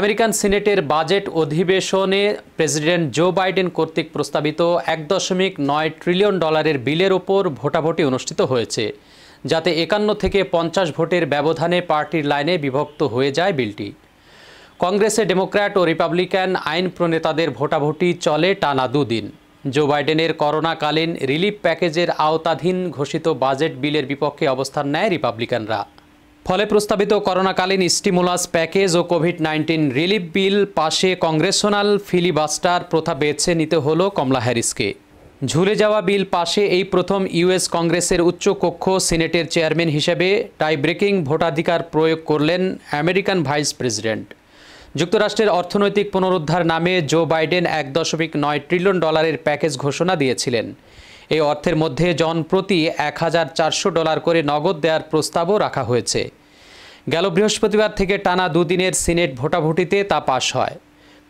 American সিনেটের budget অধিবেশনে president Joe Biden কর্তৃক প্রস্তাবিত এক দশমিক নয় ট্রিলিয়ন ডলারের বিলের ওপর ভোটাভুটি অনুষ্ঠিত হয়েছে যাতে একান্ন থেকে পঞ্চাশ ভোটের ব্যবধানে পার্টির লাইনে বিভক্ত হয়ে যায় বিলটি কংগ্রেসে ডেমোক্র্যাট ও রিপাবলিকান আইন প্রণেতাদের ভোটাভুটি চলে টানা দুদিন জো বাইডেনের করোনাকালীন রিলিফ প্যাকেজের আওতাধীন ঘোষিত বাজেট বিলের বিপক্ষে অবস্থান নেয় রিপাবলিকানরা ফলে প্রস্তাবিত করোনাকালীন স্টিমুলাস প্যাকেজ ও কোভিড নাইন্টিন রিলিফ বিল পাশে কংগ্রেশনাল ফিলিবাস্টার প্রথা বেছে নিতে হলো কমলা হ্যারিসকে ঝুলে যাওয়া বিল পাশে এই প্রথম ইউএস কংগ্রেসের উচ্চ কক্ষ সিনেটের চেয়ারম্যান হিসেবে টাই ব্রেকিং ভোটাধিকার প্রয়োগ করলেন আমেরিকান ভাইস প্রেসিডেন্ট যুক্তরাষ্ট্রের অর্থনৈতিক পুনরুদ্ধার নামে জো বাইডেন এক দশমিক নয় ট্রিলিয়ন ডলারের প্যাকেজ ঘোষণা দিয়েছিলেন এই অর্থের মধ্যে জনপ্রতি এক হাজার চারশো ডলার করে নগদ দেওয়ার প্রস্তাবও রাখা হয়েছে গেল বৃহস্পতিবার থেকে টানা দুদিনের সিনেট ভোটাভুটিতে তা পাশ হয়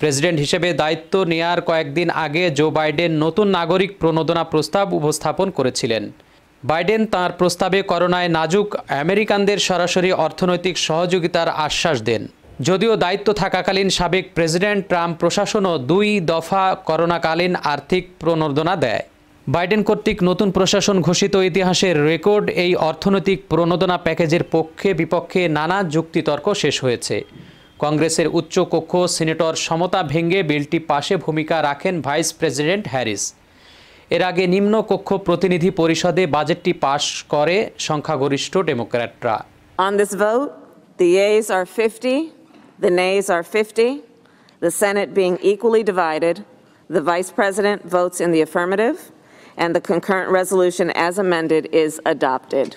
প্রেসিডেন্ট হিসেবে দায়িত্ব নেয়ার কয়েকদিন আগে জো বাইডেন নতুন নাগরিক প্রণোদনা প্রস্তাব উপস্থাপন করেছিলেন বাইডেন তার প্রস্তাবে করোনায় নাজুক আমেরিকানদের সরাসরি অর্থনৈতিক সহযোগিতার আশ্বাস দেন যদিও দায়িত্ব থাকাকালীন সাবেক প্রেসিডেন্ট ট্রাম্প প্রশাসনও দুই দফা করোনাকালীন আর্থিক প্রণোদনা দেয় বাইডেন কর্তৃক নতুন প্রশাসন ঘোষিত ইতিহাসের রেকর্ড এই অর্থনৈতিক প্রণোদনা প্যাকেজের পক্ষে বিপক্ষে নানা যুক্তিতর্ক শেষ হয়েছে কংগ্রেসের উচ্চ কক্ষ সিনেটর সমতা ভেঙে বিলটি পাশে ভূমিকা রাখেন ভাইস প্রেসিডেন্ট হ্যারিস এর আগে নিম্ন কক্ষ প্রতিনিধি পরিষদে বাজেটটি পাশ করে সংখ্যাগরিষ্ঠ ডেমোক্র্যাটরা On this vote, the yeas are 50, the nays আর fifty the Senate being equally divided, the Vice President votes in the affirmative, and the concurrent resolution as amended is adopted.